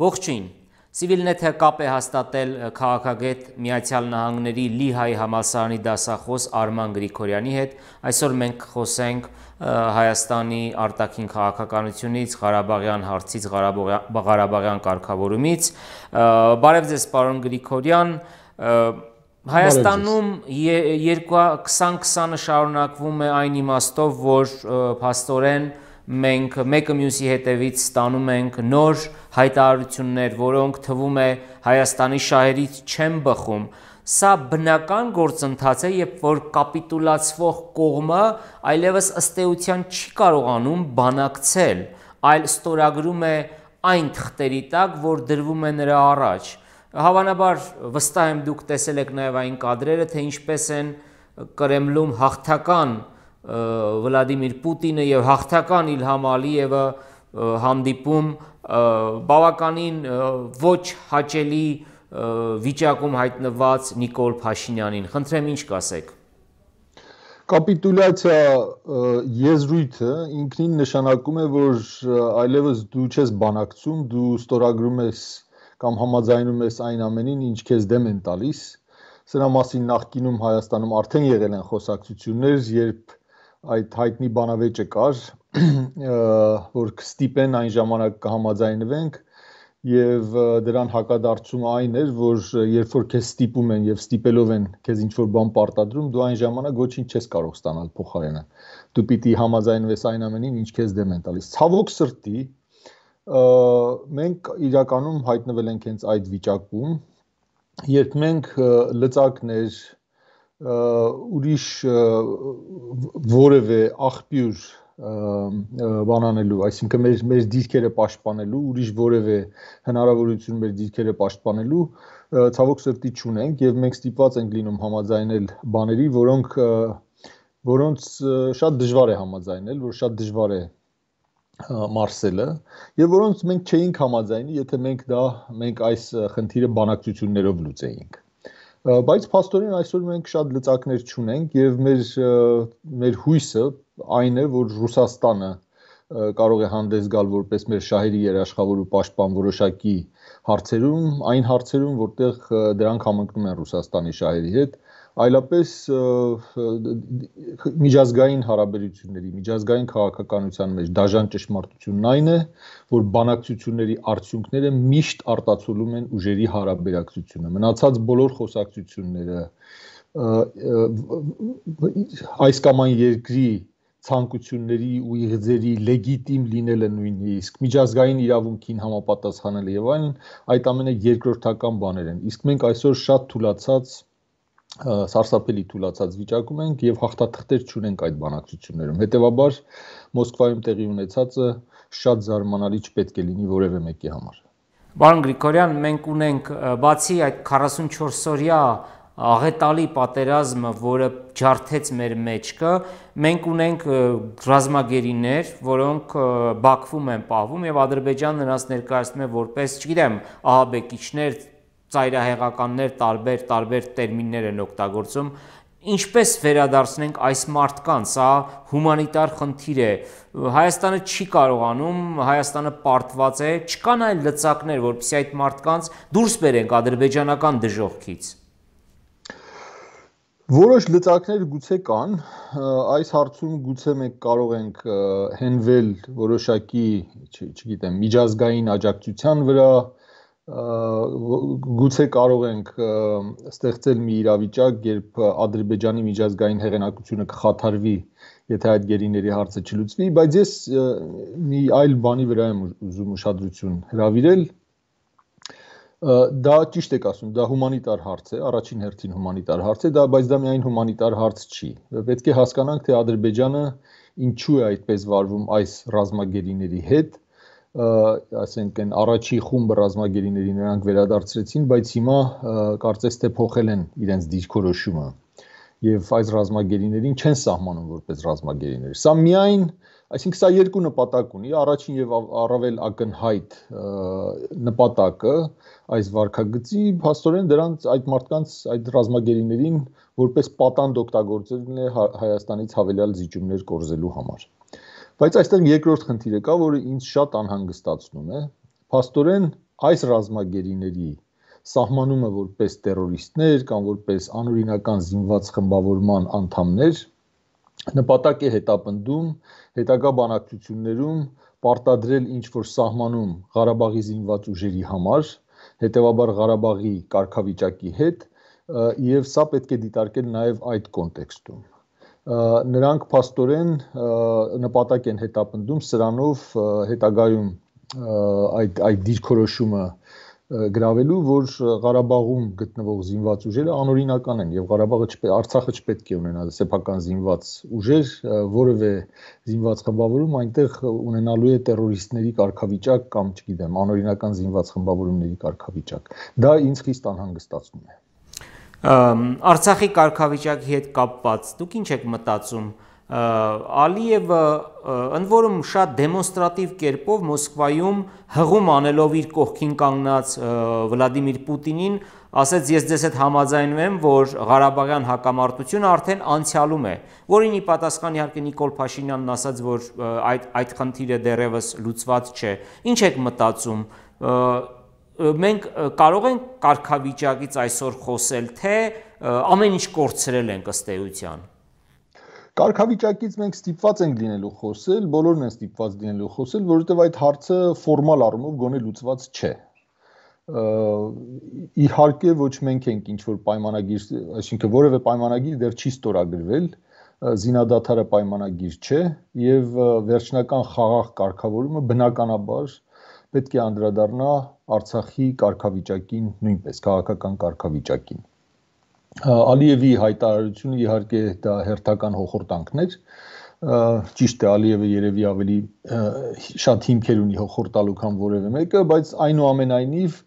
Ողջույն։ Civilnet-ը կապ է հաստատել քաղաքագետ Միացյալ Նահանգների Լիհայի համալսարանի դասախոս Արման Գրիգորյանի հետ։ Այսօր մենք խոսենք Հայաստանի արտաքին քաղաքականությունից, Ղարաբաղյան հարցից, Ղարաբաղյան կարգավորումից։ Բարև ձեզ, պարոն Գրիգորյան։ Հայաստանում 2020-ը շարունակվում է այն իմաստով, որ փաստորեն եր, մենք մեկը մյուսի հետևից ստանում ենք նոր հայտարարություններ, որոնք թվում է Հայաստանի շահերից չեն բխում։ Սա բնական գործընթաց է, երբ որ կապիտուլացվող կողմը այլևս ըստ էության չի կարողանում բանակցել, այլ ստորագրում է այն թղթերի տակ, որ դրվում է նրա առաջ։ Հավանաբար վստահ եմ դուք տեսել եք նաև այն կադրերը, թե ինչպես են Կրեմլում հաղթական Վլադիմիր Պուտինը եւ հաղթական Իլհամ Ալիևը հանդիպում բավականին ոչ հաճելի վիճակում հայտնված Նիկոլ Փաշինյանին։ Խնդրեմ ինչ կասեք։ Կապիտուլյացիա եզրույթը ինքնին նշանակում է, որ այլևս դու չես բանակցում, դու ստորագրում ես կամ համաձայնում ես այն ամենին, ինչ քեզ դեմ են տալիս։ Սրա մասին նախկինում Հայաստանում արդեն եղել են խոսակցություններ, երբ այդ հայտնի բանավեճը կար, որ կստիպեն այն ժամանակ կհամաձայնվենք եւ դրան հակադարձում այն էր, որ երբ որ քեզ ստիպում են եւ ստիպելով են քեզ ինչ որ բան պարտադրում, դու այն ժամանակ ոչինչ չես կարող ստանալ փոխարենը։ Դու պիտի համաձայնվես այն ամենին, ինչ քեզ դեմ են տալիս։ Ցավոք սրտի, մենք իրականում հայտնվել ենք հենց այդ վիճակում, երբ մենք լծակներ, ուրիշ որևէ աղբյուր բանանելու, այսինքն մեր մեր դիրքերը պաշտպանելու, ուրիշ որևէ հնարավորություն մեր դիրքերը պաշտպանելու ցավոք սրտի չունենք եւ մենք ստիպված ենք լինում համաձայնել բաների, որոնք որոնց շատ դժվար է համաձայնել, որ շատ դժվար է մարսելը եւ որոնց մենք չէինք համաձայնի, եթե մենք դա մենք այս խնդիրը բանակցություններով լուծեինք բայց փաստորեն այսօր մենք շատ լծակներ չունենք եւ մեր մեր հույսը այն է, որ Ռուսաստանը կարող է հանդես գալ որպես մեր շահերի երաշխավոր ու պաշտպան որոշակի հարցերում, այն հարցերում, որտեղ դրանք համընկնում են Ռուսաստանի շահերի հետ, այլապես միջազգային հարաբերությունների, միջազգային քաղաքականության մեջ դաժան ճշմարտությունն այն է, որ բանակցությունների արդյունքները միշտ արտացոլում են ուժերի հարաբերակցությունը։ Մնացած բոլոր խոսակցությունները այս կամ այն երկրի ցանկությունների ու իղձերի լեգիտիմ լինելը նույնիսկ միջազգային իրավունքին համապատասխանելը եւ այլն այդ ամենը երկրորդական բաներ են իսկ մենք այսօր շատ թուլացած սարսափելի թույլացած վիճակում ենք եւ հաղթաթղթեր չունենք այդ բանակցություններում։ Հետևաբար Մոսկվայում տեղի ունեցածը շատ զարմանալի չպետք է լինի որևէ մեկի համար։ Բարոն Գրիգորյան, մենք ունենք բացի այդ 44-օրյա աղետալի պատերազմը, որը ջարդեց մեր մեջքը, մենք ունենք ռազմագերիներ, որոնք Բաքվում են պահվում եւ Ադրբեջանը նրանց ներկայացնում է որպես, չգիտեմ, ահաբեկիչներ, ծայրահեղականներ տարբեր տարբեր տերմիններ են օգտագործում ինչպես վերադարձնենք այս մարդկան, սա հումանիտար խնդիր է։ Հայաստանը չի կարողանում, Հայաստանը պարտված է, չկան այլ լծակներ, որպեսզի այդ մարդկանց դուրս բերենք ադրբեջանական դժողքից։ Որոշ լծակներ գուցե կան, այս հարցում գուցե մենք կարող ենք հենվել որոշակի, չգիտեմ, միջազգային աջակցության վրա, գուցե կարող ենք ստեղծել մի իրավիճակ, երբ Ադրբեջանի միջազգային հեղինակությունը կխաթարվի, եթե այդ գերիների հարցը չլուծվի, բայց ես մի այլ բանի վրա եմ ուզում ուշադրություն հրավիրել։ Դա ճիշտ եք ասում, դա հումանիտար հարց է, առաջին հերթին հումանիտար հարց է, դա բայց դա միայն հումանիտար հարց չի։ Պետք է հասկանանք, թե Ադրբեջանը ինչու է այդպես վարվում այս ռազմագերիների հետ, ասենք այն առաջի խումբը ռազմագերիների նրանք վերադարձրեցին, բայց հիմա կարծես թե փոխել են իրենց դիրքորոշումը եւ այս ռազմագերիներին չեն սահմանում որպես ռազմագերիներ։ Սա միայն, այսինքն սա երկու նպատակ ունի։ Առաջին եւ առավել ակնհայտ նպատակը այս վարկագծի հաստորեն դրանց այդ մարդկանց այդ ռազմագերիներին որպես պատանդ օգտագործելն է Հայաստանից հավելյալ զիջումներ կորզելու համար։ Բայց այստեղ երկրորդ խնդիրը կա, որը ինձ շատ անհանգստացնում է։ Փաստորեն այս ռազմագերիների սահմանումը որպես terroristներ կամ որպես անօրինական զինված խմբավորման անդամներ նպատակ է հետապնդում հետագա բանակցություններում պարտադրել ինչ որ սահմանում Ղարաբաղի զինված ուժերի համար, հետևաբար Ղարաբաղի կարգավիճակի հետ, եւ սա պետք է դիտարկել նաեւ այդ կոնտեքստում նրանք աստորեն նպատակ են հետապնդում սրանով հետագայում այդ այդ դիրքորոշումը գրավելու, որ Ղարաբաղում գտնվող զինված ուժերը անօրինական են եւ Ղարաբաղը չպետք Արցախը չպետք է ունենա սեփական զինված ուժեր, որևէ զինված խմբավորում այնտեղ ունենալու է terroristների կարգավիճակ կամ, չգիտեմ, անօրինական զինված խմբավորումների կարգավիճակ։ Դա ինձ խիստ անհանգստացնում է։ Արցախի կարգավիճակի հետ կապված դուք ինչ եք մտածում։ Ալիևը ընդ որում շատ դեմոնստրատիվ կերպով Մոսկվայում հղում անելով իր կողքին կանգնած Վլադիմիր Պուտինին ասեց ես ձեզ հետ համաձայնում եմ որ Ղարաբաղյան հակամարտությունը արդեն անցյալում է որին ի պատասխան իհարկե Նիկոլ Փաշինյանն ասաց որ այդ այդ խնդիրը դեռևս լուծված չէ ինչ եք մտածում մենք կարող ենք կարգավիճակից այսօր խոսել, թե ամեն ինչ կորցրել ենք ըստ էության։ Կարգավիճակից մենք ստիպված ենք լինելու խոսել, բոլորն են ստիպված լինելու խոսել, որովհետև այդ հարցը ֆորմալ առումով գոնե լուծված չէ իհարկե ոչ մենք ենք ինչ որ պայմանագիր, այսինքն որևէ պայմանագիր դեռ չի ստորագրվել, զինադատարը պայմանագիր չէ եւ վերջնական խաղաղ կարգավորումը բնականաբար պետք է անդրադառնա Արցախի կարգավիճակին, նույնպես քաղաքական կարգավիճակին։ Ալիևի հայտարարությունը իհարկե դա հերթական հողորտանքն էր, ճիշտ է Ալիևը երևի ավելի շատ հիմքեր ունի հոխորտալու քան որևէ մեկը, բայց այնուամենայնիվ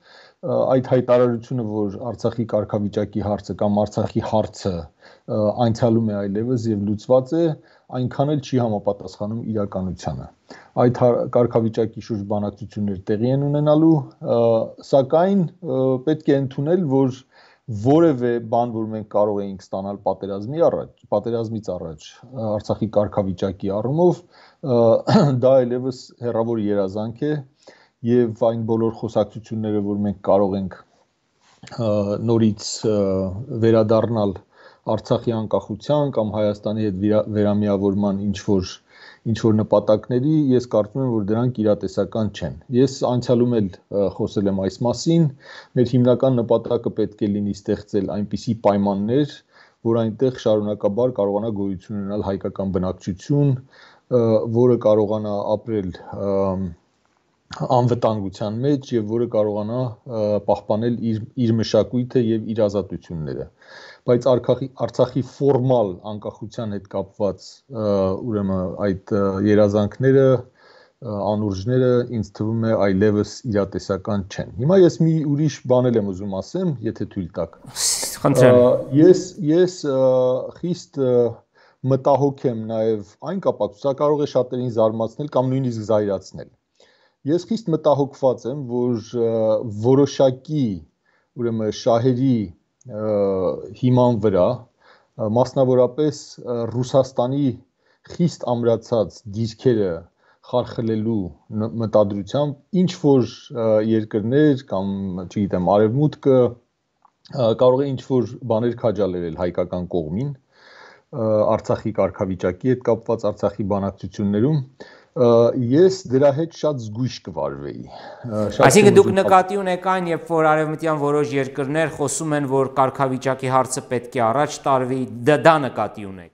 այդ հայտարարությունը, որ Արցախի կարգավիճակի հարցը կամ Արցախի հարցը անցյալում է այլևս եւ լուծված է, այնքան էլ չի համապատասխանում իրականությանը։ Այդ հա- կարգավիճակի շուրջ բանակցություններ տեղի են ունենալու, սակայն պետք է ընդունել, որ որևէ բան, որ մենք կարող էինք ստանալ պատերազմի առաջ, պատերազմից առաջ Արցախի կարգավիճակի առումով, դա ելևս հերավոր երազանք է եւ այն բոլոր խոսակցությունները, որ մենք կարող ենք նորից վերադառնալ Արցախի անկախության կամ Հայաստանի հետ վերամիավորման ինչ որ ինչ որ նպատակների, ես կարծում եմ, որ դրանք իրատեսական չեն։ Ես անցյալում էլ խոսել եմ այս մասին, մեր հիմնական նպատակը պետք է լինի ստեղծել այնպիսի պայմաններ, որ այնտեղ շարունակաբար կարողանա գոյություն ունենալ հայկական բնակչություն, որը կարողանա ապրել անվտանգության մեջ եւ որը կարողանա պահպանել իր իր մշակույթը եւ իր ազատությունները բայց Արցախի Արցախի ֆորմալ անկախության հետ կապված ուրեմն այդ երազանքները անուրջները ինձ թվում է այլևս իրատեսական չեն։ Հիմա ես մի ուրիշ բան եմ ուզում ասեմ, եթե թույլ տաք։ Խնդրեմ։ Ես ես խիստ մտահոգ եմ նաև այն կապակցությամբ, սա կարող է շատերին զարմացնել կամ նույնիսկ զայրացնել։ Ես խիստ մտահոգված եմ, որ որոշակի ուրեմն շահերի հիման վրա, մասնավորապես Ռուսաստանի խիստ ամրացած դիրքերը խարխլելու մտադրությամբ ինչ որ երկրներ կամ չգիտեմ արևմուտքը կարող է ինչ որ բաներ քաջալերել հայկական կողմին Արցախի կարգավիճակի հետ կապված Արցախի բանակցություններում ես դրա հետ շատ զգույշ կվարվեի։ Այսինքն դուք նկատի ունեք այն, երբ որ արևմտյան որոշ երկրներ խոսում են, որ կարգավիճակի հարցը պետք է առաջ տարվի, դա, դա նկատի ունեք։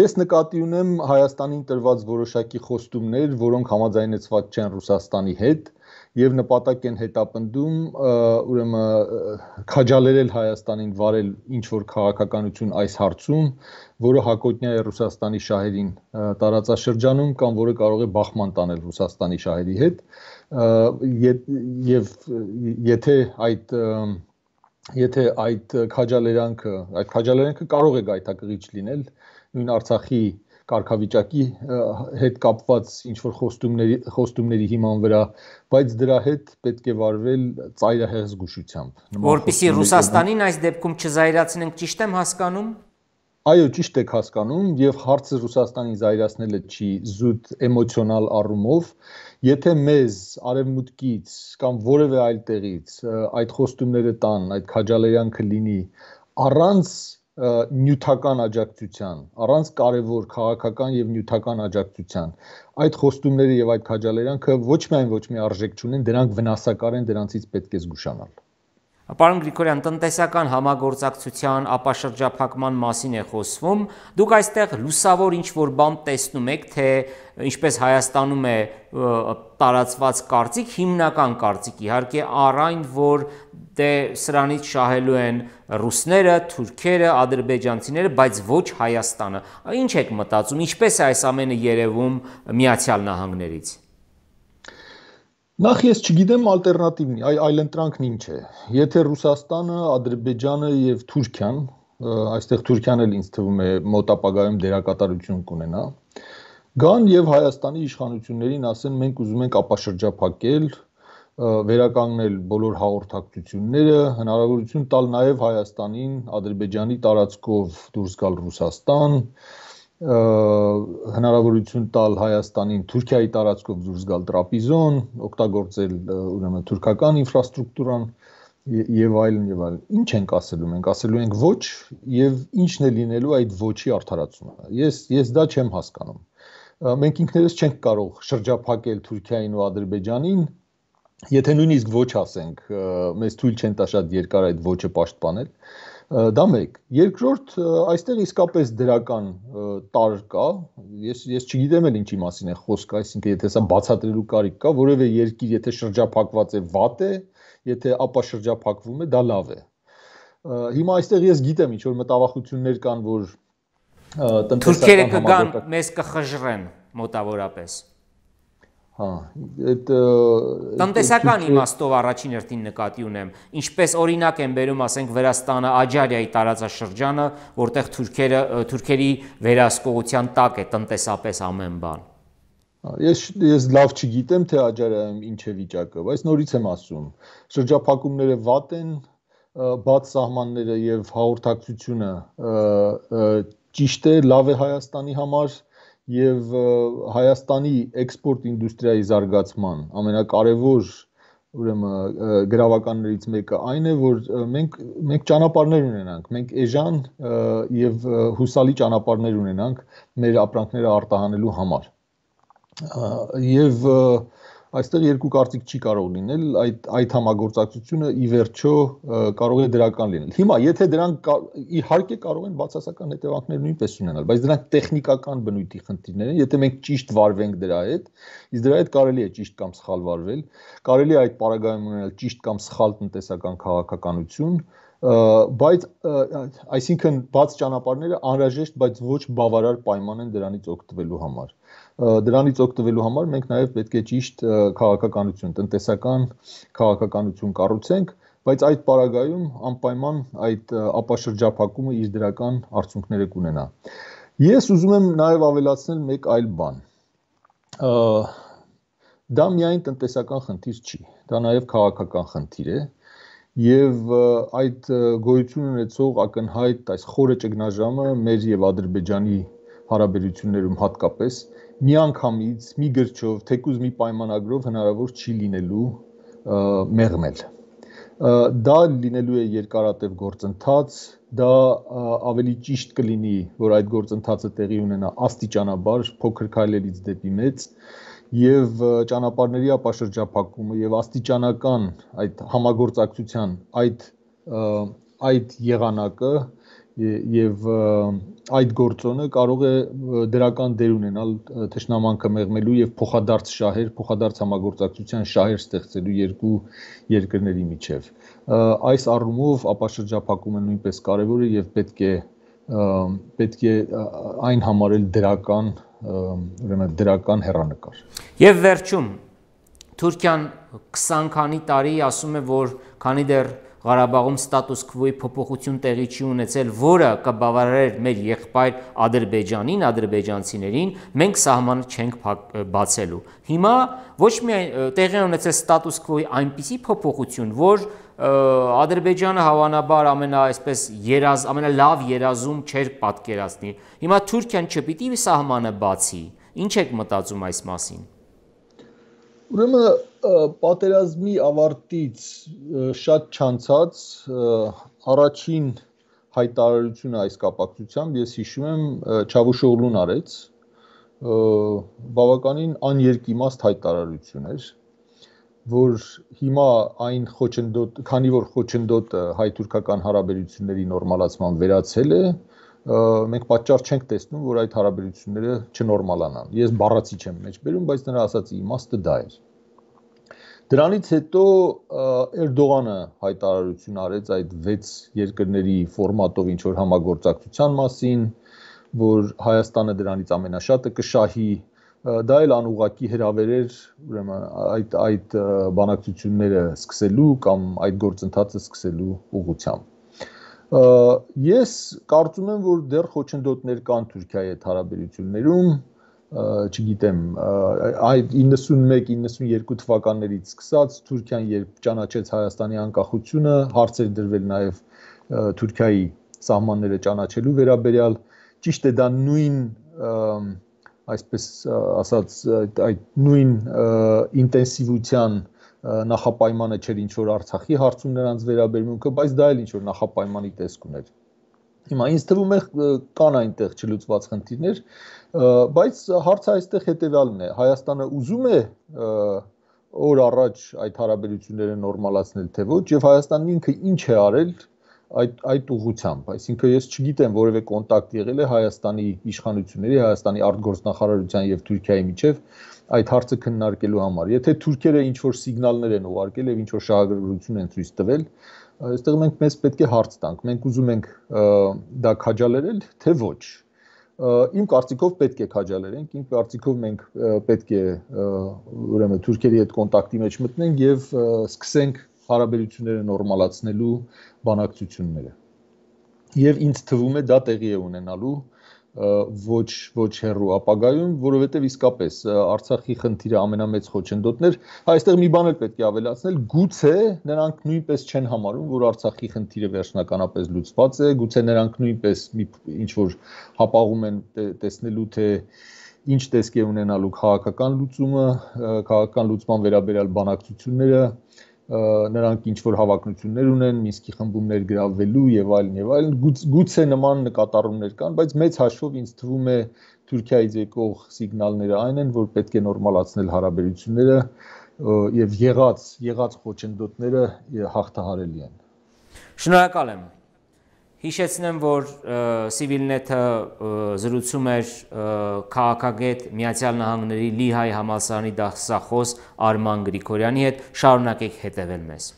Ես նկատի ունեմ Հայաստանին տրված որոշակի խոստումներ, որոնք համաձայնեցված չեն Ռուսաստանի հետ, եւ նպատակ են հետապնդում ուրեմն քաջալերել Հայաստանին վարել ինչ որ քաղաքականություն այս հարցում, որը հակոտնյա է Ռուսաստանի շահերին տարածաշրջանում կամ որը կարող է բախման տանել Ռուսաստանի շահերի հետ եւ եթե այդ եթե այդ քաջալերանքը, այդ քաջալերանքը կարող է գայթակղիչ լինել նույն Արցախի և, կարգավիճակի հետ կապված ինչ որ խոստումների խոստումների հիման վրա, բայց դրա հետ պետք է վարվել ծայրահեղ զգուշությամբ։ Որպեսզի Ռուսաստանին այս դեպքում չզայրացնենք, ճիշտ եմ հասկանում։ Այո, ճիշտ եք հասկանում եւ հարցը Ռուսաստանի զայրացնելը չի զուտ էմոցիոնալ առումով, եթե մեզ արևմուտքից կամ որևէ այլ տեղից այդ խոստումները տան, այդ քաջալերանքը լինի առանց նյութական աջակցության, առանց կարևոր քաղաքական եւ նյութական աջակցության։ Այդ խոստումները եւ այդ քաջալերանքը ոչ միայն ոչ մի արժեք չունեն, դրանք վնասակար են, դրանցից պետք է զգուշանալ։ Պարոն Գրիգորյան, տնտեսական համագործակցության ապաշրջափակման մասին է խոսվում։ Դուք այստեղ լուսավոր ինչ որ բան տեսնում եք, թե ինչպես Հայաստանում է տարածված կարծիք, հիմնական կարծիք իհարկե առ այն, որ դե սրանից շահելու են ռուսները, թուրքերը, ադրբեջանցիները, բայց ոչ Հայաստանը։ Ինչ եք մտածում, ինչպես է այս ամենը երևում Միացյալ Նահանգներից։ Նախ ես չգիտեմ ալտերնատիվն, այ այլընտրանքն ինչ է։ Եթե Ռուսաստանը, Ադրբեջանը եւ Թուրքիան, այստեղ Թուրքիան էլ ինձ թվում է մոտ ապագայում դերակատարություն կունենա, գան եւ Հայաստանի իշխանություններին ասեն մենք ուզում ենք ապաշրջափակել վերականգնել բոլոր հաղորդակցությունները, հնարավորություն տալ նաև Հայաստանին Ադրբեջանի տարածքով դուրս գալ Ռուսաստան, հնարավորություն տալ Հայաստանին Թուրքիայի տարածքով դուրս գալ տրապիզոն, օգտագործել ուրեմն թուրքական ինֆրաստրուկտուրան եւ այլն եւ այլն։ Ինչ ենք ասելու մենք, ասելու ենք ոչ եւ ինչն է լինելու այդ ոչի արդարացումը։ Ես ես դա չեմ հասկանում։ Մենք ինքներս չենք կարող շրջափակել Թուրքիային ու Ադրբեջանին, եթե նույնիսկ ոչ ասենք, մեզ թույլ չեն տա շատ երկար այդ ոչը պաշտպանել Դա մեկ։ Երկրորդ, այստեղ իսկապես դրական տար կա։ Ես ես չգիտեմ էլ ինչի մասին է խոսքը, այսինքն եթե սա բացատրելու կարիք կա, որևէ երկիր, եթե շրջափակված է, վատ է, եթե ապա շրջափակվում է, դա լավ է։ Հիմա այստեղ ես գիտեմ ինչ որ մտավախություններ կան, որ տնտեսական համակարգը Թուրքերը կգան, մեզ կխժռեն մոտավորապես։ Հա, այդ տնտեսական իմաստով առաջին հերթին նկատի ունեմ, ինչպես օրինակ են վերում, ասենք Վրաստանը, Աջարիայի տարածաշրջանը, որտեղ թուրքերը թուրքերի վերահսկողության տակ է տնտեսապես ամեն բան։ հա, Ես ես լավ չգիտեմ, թե Աջարիայում ինչ է վիճակը, բայց նորից եմ ասում, շրջափակումները վատ են, բաց սահմանները եւ հաղորդակցությունը ճիշտ է, լավ է Հայաստանի համար, եւ Հայաստանի էքսպորտ ինդուստրիայի զարգացման ամենակարևոր ուրեմն գրավականներից մեկը այն է, որ մենք մենք ճանապարհներ ունենանք, մենք էժան եւ հուսալի ճանապարհներ ունենանք մեր ապրանքները արտահանելու համար։ Եվ և, և այստեղ երկու կարծիք չի կարող լինել, այդ այդ համագործակցությունը ի վերջո կարող է դրական լինել։ Հիմա, եթե դրանք իհարկե կարող են բացասական հետևանքներ նույնպես ունենալ, բայց դրանք տեխնիկական բնույթի խնդիրներ են, եթե մենք ճիշտ վարվենք դրա հետ, իսկ դրա հետ կարելի է ճիշտ կամ սխալ վարվել, կարելի է այդ պարագայում ունենալ ճիշտ կամ սխալ տնտեսական քաղաքականություն, բայց այսինքն բաց ճանապարհները անհրաժեշտ, բայց ոչ բավարար պայման են դրանից օգտվելու համար։ Դրանից օգտվելու համար մենք նաև պետք է ճիշտ քաղաքականություն, տնտեսական քաղաքականություն կառուցենք, բայց այդ պարագայում անպայման այդ ապաշրջափակումը իր դրական արդյունքները կունենա։ Ես ուզում եմ նաև ավելացնել մեկ այլ բան։ Դա միայն տնտեսական խնդիր չի, դա նաև քաղաքական խնդիր է։ Ա, եւ այդ գոյություն ունեցող ակնհայտ այս խորը ճգնաժամը մեր եւ Ադրբեջանի հարաբերություններում հատկապես միանգամից մի գրչով թեկուզ մի պայմանագրով հնարավոր չի լինելու մեղմել դա լինելու է երկարատև գործընթաց, դա ավելի ճիշտ կլինի, որ այդ գործընթացը տեղի ունենա աստիճանաբար, փոքր քայլերից դեպի մեծ, և, եւ ճանապարհների ապաշրջափակումը եւ աստիճանական այդ համագործակցության այդ այդ եղանակը եւ այդ գործոնը կարող է դրական դեր ունենալ թշնամանքը մեղմելու եւ փոխադարձ շահեր, փոխադարձ համագործակցության շահեր ստեղծելու երկու երկրների միջև։ Այս առումով ապաշրջափակումը նույնպես կարեւոր է եւ պետք է պետք է այն համարել դրական ուրեմն դրական հերանեկար։ Եվ վերջում Թուրքիան 20 քանի տարի ասում է, որ քանի դեռ դե Ղարաբաղում ստատուս քվոյի փոփոխություն տեղի չի ունեցել, որը կբավարարեր մեր եղբայր Ադրբեջանին, ադրբեջանցիներին, մենք սահմանը չենք բացելու։ Հիմա ոչ միայն տեղի ունեցել ստատուս քվոյի այնպիսի փոփոխություն, որ Ադրբեջանը հավանաբար ամենա այսպես երազ ամենալավ երազում չէր պատկերացնի։ Հիմա Թուրքիան չպիտի սահմանը բացի։ Ինչ եք մտածում այս մասին։ Ուրեմն պատերազմի ավարտից շատ չանցած առաջին հայտարարությունը այս կապակցությամբ ես հիշում եմ Չավուշօղլուն արեց բավականին աներկիմաստ հայտարարություն էր որ հիմա այն խոչընդոտ քանի որ խոչընդոտը հայ-թուրքական հարաբերությունների նորմալացման վերացել է մենք պատճառ չենք տեսնում, որ այդ հարաբերությունները չնորմալանան։ Ես բառացի չեմ մեջ բերում, բայց նրա ասացի իմաստը դա էր։ Դրանից հետո Էրդողանը հայտարարություն արեց այդ 6 երկրների ֆորմատով ինչ որ համագործակցության մասին, որ Հայաստանը դրանից ամենաշատը կշահի, դա էլ անուղակի հրավերեր ուրեմն այդ այդ բանակցությունները սկսելու կամ այդ գործընթացը սկսելու ուղղությամբ Ես կարծում եմ, որ դեռ խոչընդոտներ կան Թուրքիայի հետ հարաբերություններում, չգիտեմ, այդ 91-92 թվականներից սկսած Թուրքիան երբ ճանաչեց Հայաստանի անկախությունը, հարցեր դրվել նաև Թուրքիայի սահմանները ճանաչելու վերաբերյալ, ճիշտ է դա նույն այսպես ասած այդ նույն ինտենսիվության այդ, այդ, այդ, այդ, այդ, այդ, այդ, այդ, այդ նախապայմանը չէր ինչ որ Արցախի հարցում նրանց վերաբերմունքը, բայց դա էլ ինչ որ նախապայմանի տեսք ուներ։ Հիմա ինձ թվում է կան այնտեղ չլուծված խնդիրներ, բայց հարցը այստեղ հետեւյալն է. Հայաստանը ուզում է օր առաջ այդ հարաբերությունները նորմալացնել թե ոչ եւ Հայաստանն ինքը ինչ է արել այդ այդ ուղությամբ, այսինքն ես չգիտեմ որևէ կոնտակտ եղել է Հայաստանի իշխանությունների, Հայաստանի արտգործնախարարության եւ Թուրքիայի միջև այդ հարցը քննարկելու համար։ Եթե թուրքերը ինչ որ սիգնալներ են ուղարկել եւ ինչ որ շահագրգռություն են ցույց տվել, այստեղ մենք մեզ պետք է հարց տանք։ Մենք ուզում ենք դա քաջալերել, թե ոչ։ Իմ կարծիքով պետք է քաջալերենք, իմ կարծիքով մենք պետք է ուրեմն թուրքերի հետ կոնտակտի մեջ մտնենք եւ սկսենք հարաբերությունները նորմալացնելու բանակցությունները։ Եվ ինձ թվում է դա տեղի է ունենալու ոչ ոչ հերրու ապագայում, որովհետև իսկապես Արցախի խնդիրը ամենամեծ խոչընդոտներ, այստեղ մի բան էլ պետք է ավելացնել, գուցե նրանք նույնպես չեն համարում, որ Արցախի խնդիրը վերջնականապես լուծված է, գուցե նրանք նույնպես մի ինչ որ հապաղում են տեսնելու թե ինչ տեսք է ունենալու քաղաքական լուծումը, քաղաքական լուծման վերաբերյալ բանակցությունները, նրանք ինչ որ հավակնություններ ունեն Մինսկի խմբումներ գրավելու եւ այլն եւ այլն գուցե նման նկատառումներ կան բայց մեծ հաշվով ինձ թվում է Թուրքիայից եկող սիգնալները այն են որ պետք է նորմալացնել հարաբերությունները եւ եղած եղած խոչընդոտները հաղթահարելի են Շնորհակալ եմ Հիշեցնեմ, որ Civilnet-ը զրուցում էր քաղաքագետ Միացյալ Նահանգների Լիհայ համալսարանի դասախոս Արման Գրիգորյանի հետ։ Շարունակեք հետևել մեզ։